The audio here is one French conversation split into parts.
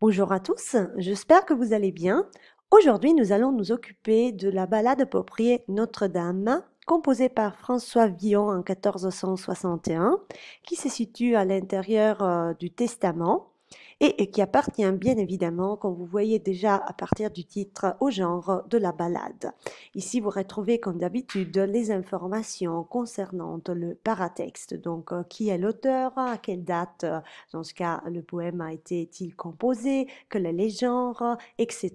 Bonjour à tous, j'espère que vous allez bien. Aujourd'hui, nous allons nous occuper de la ballade appropriée Notre-Dame, composée par François Villon en 1461, qui se situe à l'intérieur euh, du Testament et qui appartient bien évidemment, comme vous voyez déjà à partir du titre, au genre de la balade. Ici, vous retrouvez comme d'habitude les informations concernant le paratexte, donc euh, qui est l'auteur, à quelle date, euh, dans ce cas, le poème a été-il composé, quel est le genre, etc.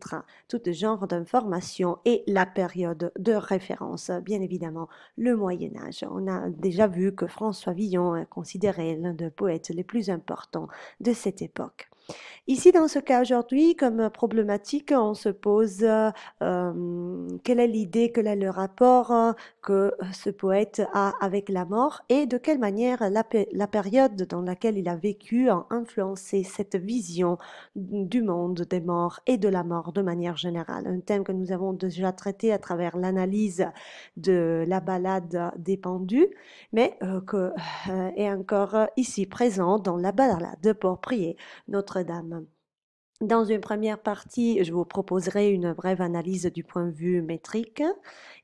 Tout genre d'informations et la période de référence, bien évidemment, le Moyen Âge. On a déjà vu que François Villon est considéré l'un des poètes les plus importants de cette époque. Ici, dans ce cas aujourd'hui, comme problématique, on se pose euh, hum, quelle est l'idée, quel est le rapport hein, que ce poète a avec la mort et de quelle manière la, période dans laquelle il a vécu a influencé cette vision du monde des morts et de la mort de manière générale. Un thème que nous avons déjà traité à travers l'analyse de la balade des pendus, mais euh, qui euh, est encore ici présent dans la balade pour prier notre dans une première partie, je vous proposerai une brève analyse du point de vue métrique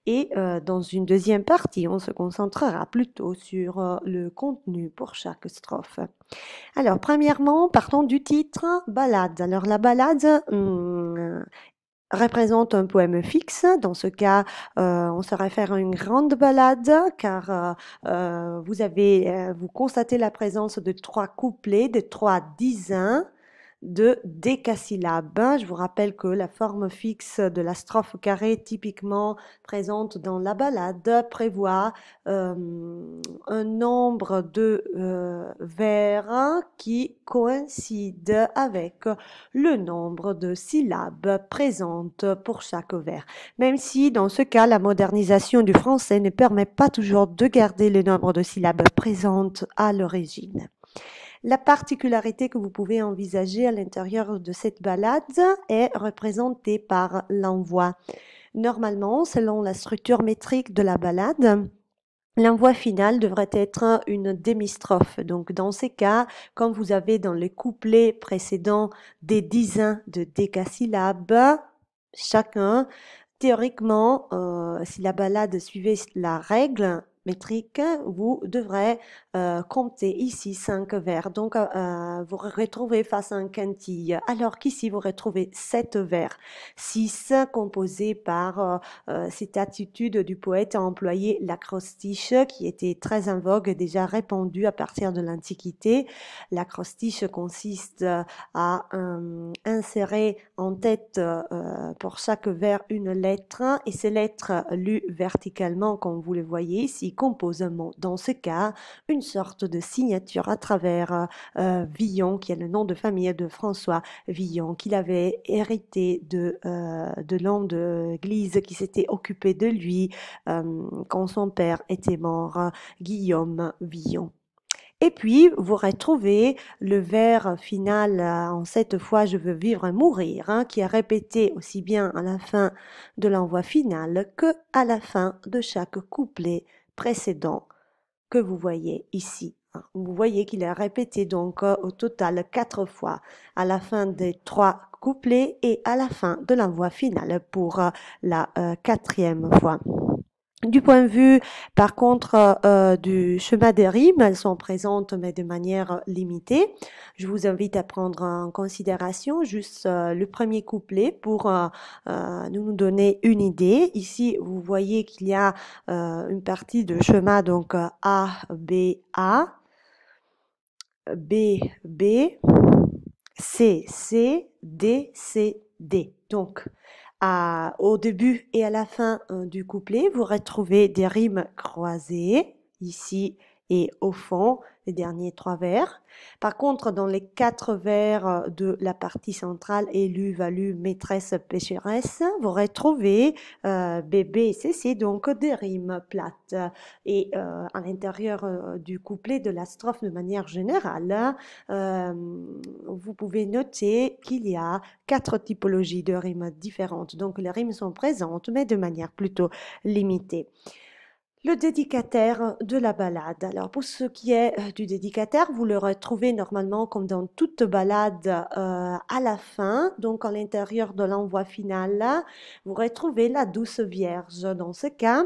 et euh, dans une deuxième partie, on se concentrera plutôt sur euh, le contenu pour chaque strophe. Alors, premièrement, partons du titre Balade. Alors, la balade hmm, représente un poème fixe. Dans ce cas, euh, on se réfère à une grande balade car vous avez, vous constatez la présence de trois couplets, de trois dizaines de décasyllabes. Hein. Je vous rappelle que la forme fixe de la strophe carrée, typiquement présente dans la balade, prévoit euh, un nombre de euh, vers hein, qui coïncide avec le nombre de syllabes présentes pour chaque vers. Même si dans ce cas, la modernisation du français ne permet pas toujours de garder le nombre de syllabes présentes à l'origine. La particularité que vous pouvez envisager à l'intérieur de cette balade est représentée par l'envoi. Normalement, selon la structure métrique de la balade, L'envoi final devrait être une demi-strophe. Donc, dans ces cas, comme vous avez dans les couplets précédents des dizaines de décasyllabes, chacun, théoriquement, euh, si la balade suivait la règle, vous devrez euh, compter ici cinq vers. Donc, euh, euh, vous retrouvez face à un quintille, alors qu'ici, vous retrouvez sept vers. six composés par cette attitude du poète à employer l'acrostiche, qui était très en vogue, déjà répandue à partir de l'Antiquité. L'acrostiche consiste à hum, insérer en tête pour chaque vers une lettre, et ces lettres lues verticalement, comme vous le voyez ici, compose Dans ce cas, une sorte de signature à travers euh, Villon, qui est le nom de famille de François Villon, qu'il avait hérité de, euh, de l'homme de l'église qui s'était occupé de lui euh, quand son père était mort, Guillaume Villon. Et puis, vous retrouvez le vers final en cette fois je veux vivre et mourir, hein, qui est répété aussi bien à la fin de l'envoi final que à la fin de chaque couplet précédent que vous voyez ici. Hein. Vous voyez qu'il a répété donc euh, au total quatre fois à la fin des trois couplets et à la fin de la voix finale pour euh, la euh, quatrième fois. Du point de vue, par contre, euh, du chemin des rimes, elles sont présentes mais de manière limitée. Je vous invite à prendre en considération juste euh, le premier couplet pour euh, nous donner une idée. Ici, vous voyez qu'il y a une partie de chemin donc A B A B B C C D C D. Donc au début et à la fin euh, du couplet, vous retrouvez des rimes croisées ici et au fond derniers trois vers. Par contre, dans les quatre vers euh, de la partie centrale, élu, valu, maîtresse, pécheresse, vous retrouvez euh, bébé et donc des rimes plates. Et euh, à l'intérieur du couplet de la strophe de manière générale, vous pouvez noter qu'il y a quatre typologies de rimes différentes. Donc les rimes sont présentes, mais de manière plutôt limitée. Le dédicataire de la balade. Alors pour ce qui est euh, du dédicataire, vous le retrouvez normalement comme dans toute balade euh, à la fin, donc à l'intérieur de l'envoi final, vous retrouvez la douce Vierge. Dans ce cas,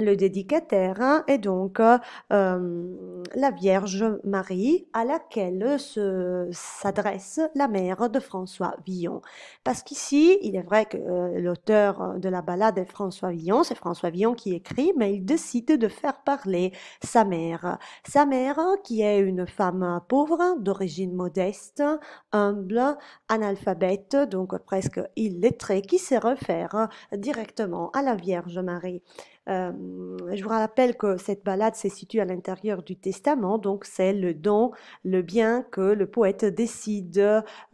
le dédicataire est hein, donc euh, euh, la Vierge Marie à laquelle se, s'adresse la mère de François Villon. Parce qu'ici, il est vrai que euh, l'auteur de la balade est François Villon, c'est François Villon qui écrit, mais il décide de faire parler sa mère. Sa mère qui est une femme pauvre, d'origine modeste, humble, analphabète, donc presque illettrée, qui se réfère directement à la Vierge Marie. Euh, je vous rappelle que cette balade se situe à l'intérieur du testament, donc c'est le don, le bien que le poète décide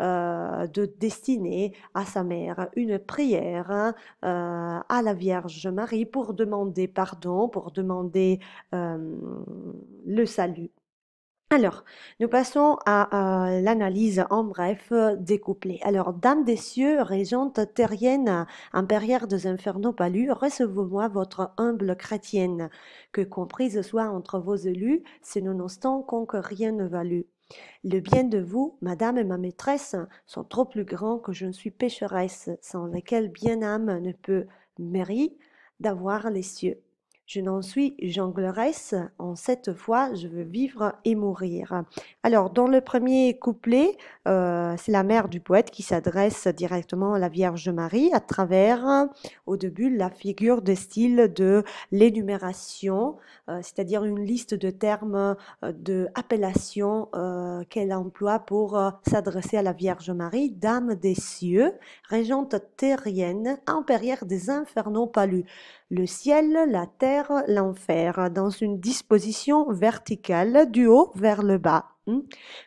euh, de destiner à sa mère, une prière hein, euh, à la Vierge Marie pour demander pardon, pour demander le salut. Alors, nous passons à l'analyse en bref euh, couplets. Alors, Dame des cieux, régente terrienne, impérière des infernaux palus, recevez-moi votre humble chrétienne, que comprise soit entre vos élus, c'est nonobstant qu'on que rien ne value. Le bien de vous, madame et ma maîtresse, sont trop plus grands que je ne suis pécheresse, sans lesquels bien âme ne peut mériter d'avoir les cieux. Je n'en suis jongleresse, en cette fois je veux vivre et mourir. Alors dans le premier couplet, euh, c'est la mère du poète qui s'adresse directement à la Vierge Marie à travers euh, au début la figure de style de l'énumération, euh, c'est-à-dire une liste de termes, de appellations qu'elle emploie pour s'adresser à la Vierge Marie, Dame des cieux, régente terrienne, impérière des infernaux palus, le ciel, la terre, l'enfer dans une disposition verticale du haut vers le bas. Hmm,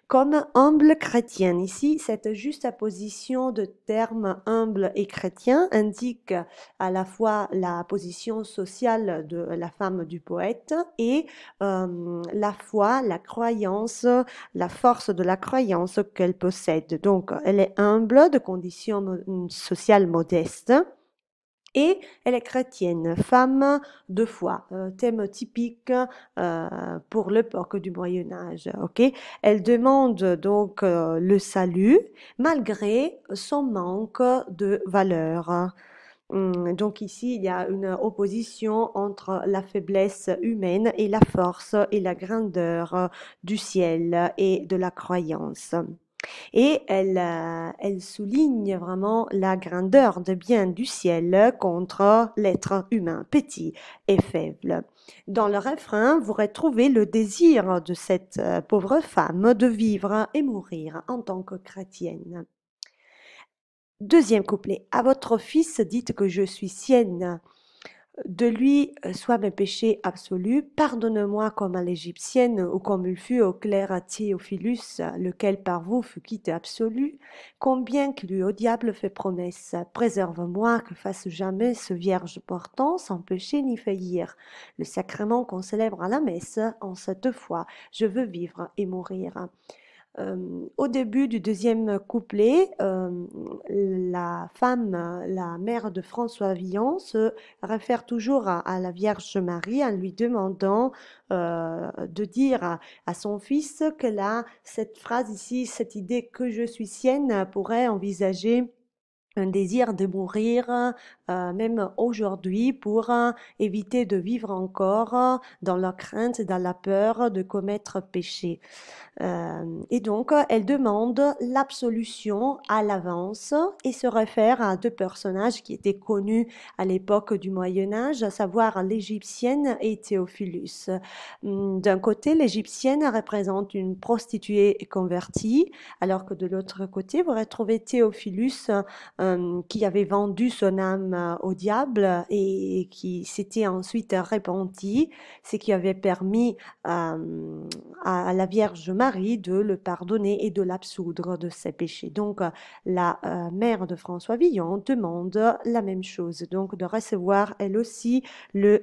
comme humble chrétien. Ici, cette juste position de termes humble et chrétien indique à la fois la position sociale de la femme du poète et euh, la foi, la croyance, la force de la croyance qu'elle possède. Donc, elle est humble de conditions sociales modestes et elle est chrétienne, femme de foi, euh, thème typique euh, pour l'époque du Moyen Âge. elle demande donc euh, le salut malgré son manque de valeur. Hum, donc ici, il y a une opposition entre la faiblesse humaine et la force et la grandeur du ciel et de la croyance. Et euh, elle, souligne vraiment la grandeur de bien du ciel contre l'être humain petit et faible. Dans le refrain, vous retrouvez le désir de cette euh, pauvre femme de vivre et mourir en tant que chrétienne. Deuxième couplet. À votre fils dites que je suis sienne de lui euh, soient mes péchés absolus, pardonne-moi comme à l'Égyptienne ou comme il fut au clair à Théophilus, lequel par vous fut quitté absolu, combien que lui au diable fait promesse, préserve-moi que fasse jamais ce vierge portant sans péché ni faillir. Le sacrement qu'on célèbre à la messe, en cette foi, je veux vivre et mourir. Euh, au début du deuxième couplet, euh, la femme, la mère de François Villon, se réfère toujours à, la Vierge Marie en lui demandant euh, de dire à, à, son fils que là, cette phrase ici, cette idée que je suis sienne pourrait envisager un désir de mourir, euh, même aujourd'hui, pour euh, éviter de vivre encore euh, dans la crainte, dans la peur de commettre péché. et donc, elle demande l'absolution à l'avance et se réfère à deux personnages qui étaient connus à l'époque du Moyen Âge, à savoir l'Égyptienne et Théophilus. Hum, d'un côté, l'Égyptienne représente une prostituée convertie, alors que de l'autre côté, vous retrouvez Théophilus qui avait vendu son âme euh, au diable et qui s'était ensuite repenti, ce qui avait permis euh, à, la Vierge Marie de le pardonner et de l'absoudre de ses péchés. Donc euh, la mère de François Villon demande la même chose, donc de recevoir elle aussi le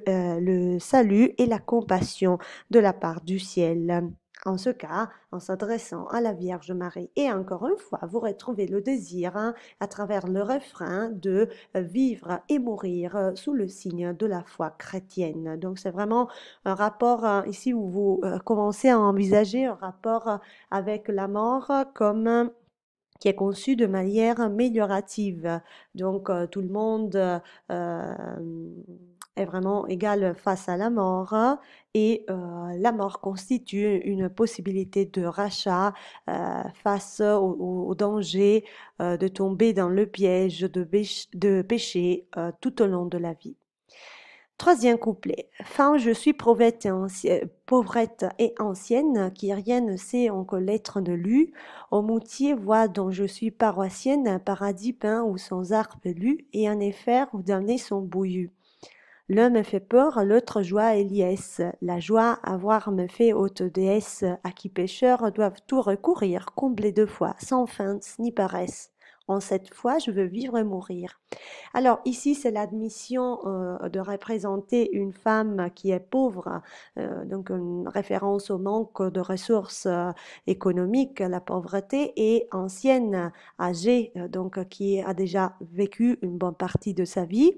salut et la compassion de la part du ciel. En ce cas, en s'adressant à la Vierge Marie, et encore une fois, vous retrouvez le désir hein, à travers le refrain de euh, vivre et mourir euh, sous le signe de la foi chrétienne. Donc c'est vraiment un rapport euh, ici où vous commencez à envisager un rapport avec la mort comme qui est conçu de manière améliorative. Donc euh, tout le monde euh, est vraiment égal face à la mort et euh, la mort constitue une possibilité de rachat face au, danger de tomber dans le piège de péché tout au long de la vie. Troisième couplet. Fin, je suis pauvrette et, ancienne, qui rien ne sait en l'être ne lui. Au moutier, voix dont je suis paroissienne, un paradis peint ou sans arbre lu, et un effet où damnés sont bouillus. L'un me fait peur, l'autre joie et liesse. La joie, avoir me fait haute déesse, à qui pêcheurs doivent tout recourir, comblés de fois, sans feinte ni paresse. En cette fois, je veux vivre et mourir. Alors ici, c'est l'admission euh, de représenter une femme qui est pauvre, euh, donc une référence au manque de ressources euh, économiques, la pauvreté, et ancienne, âgée, donc qui a déjà vécu une bonne partie de sa vie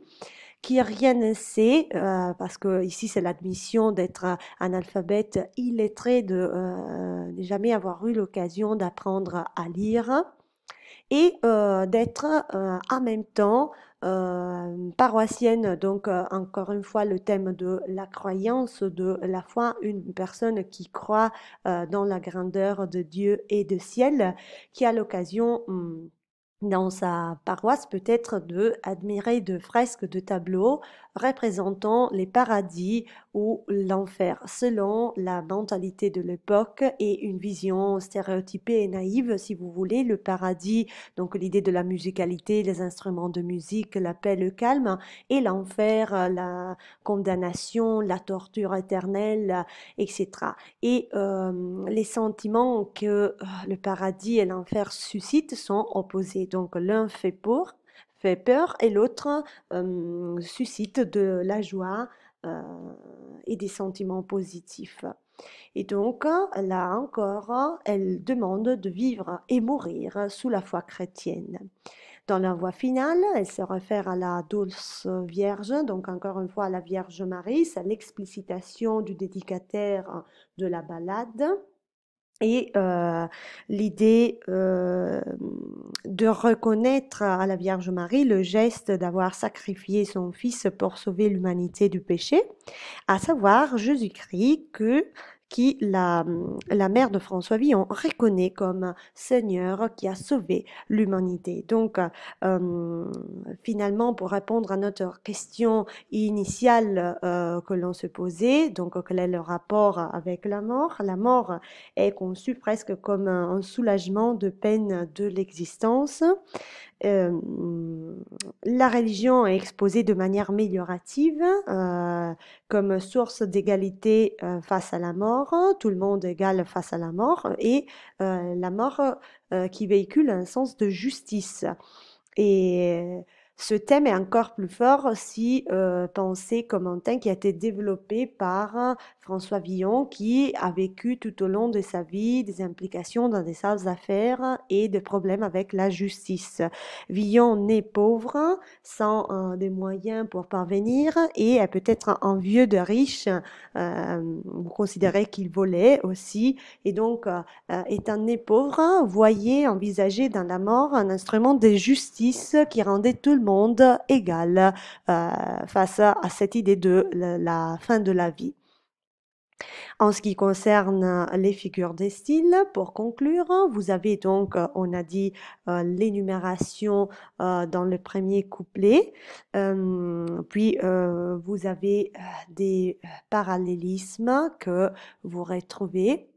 qui rien ne sait, parce que ici c'est l'admission d'être un analphabète illettré, de jamais avoir eu l'occasion d'apprendre à lire et euh, d'être euh, en même temps euh, paroissienne. Donc, encore une fois, le thème de la croyance, de la foi, une personne qui croit dans la grandeur de Dieu et de ciel, qui a l'occasion... Hum, dans sa paroisse peut-être de admirer de fresques, de tableaux représentant les paradis ou l'enfer, selon la mentalité de l'époque et une vision stéréotypée et naïve, si vous voulez, le paradis, donc l'idée de la musicalité, les instruments de musique, la paix, le calme, et l'enfer, la condamnation, la torture éternelle, etc. Et euh, les sentiments que euh, le paradis et l'enfer suscitent sont opposés. Donc l'un fait pour fait peur et l'autre suscite de la joie et des sentiments positifs. Et donc, là encore, elle demande de vivre et mourir sous la foi chrétienne. Dans la voie finale, elle se réfère à la Douce Vierge, donc encore une fois à la Vierge Marie, c'est l'explicitation du dédicataire de la balade et euh, l'idée euh, de reconnaître à la Vierge Marie le geste d'avoir sacrifié son Fils pour sauver l'humanité du péché, à savoir Jésus-Christ que qui la, la mère de François Villon reconnaît comme Seigneur qui a sauvé l'humanité. Donc, euh, finalement, pour répondre à notre question initiale euh, que l'on se posait, donc quel est le rapport avec la mort La mort est conçue presque comme un, un soulagement de peine de l'existence. Euh, la religion est exposée de manière améliorative euh, comme source d'égalité euh, face à la mort, tout le monde égal face à la mort, et la mort qui véhicule un sens de justice. Et ce thème est encore plus fort si euh, comme un thème qui a été développé par euh, François Villon qui a vécu tout au long de sa vie des implications dans des sales affaires et des problèmes avec la justice. Villon n'est pauvre, sans euh, des moyens pour parvenir et est peut-être envieux de riches, vous considérez qu'il volait aussi et donc étant né pauvre, voyez envisager dans la mort un instrument de justice qui rendait tout le monde égale égal euh, face à cette idée de la fin de la vie. En ce qui concerne les figures des style pour conclure, vous avez donc, euh, on a dit, euh, l'énumération dans le premier couplet, puis vous avez des parallélismes que vous retrouvez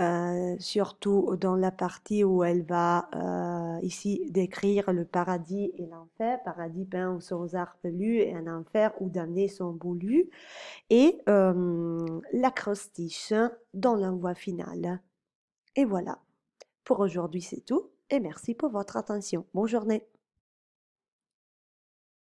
euh, surtout dans la partie où elle va euh, ici décrire le paradis et l'enfer, paradis peint aux sans arpelus et un enfer où damnés sont boulus, et la euh, l'acrostiche dans l'envoi final. Et voilà. Pour aujourd'hui, c'est tout, et merci pour votre attention. Bonne journée.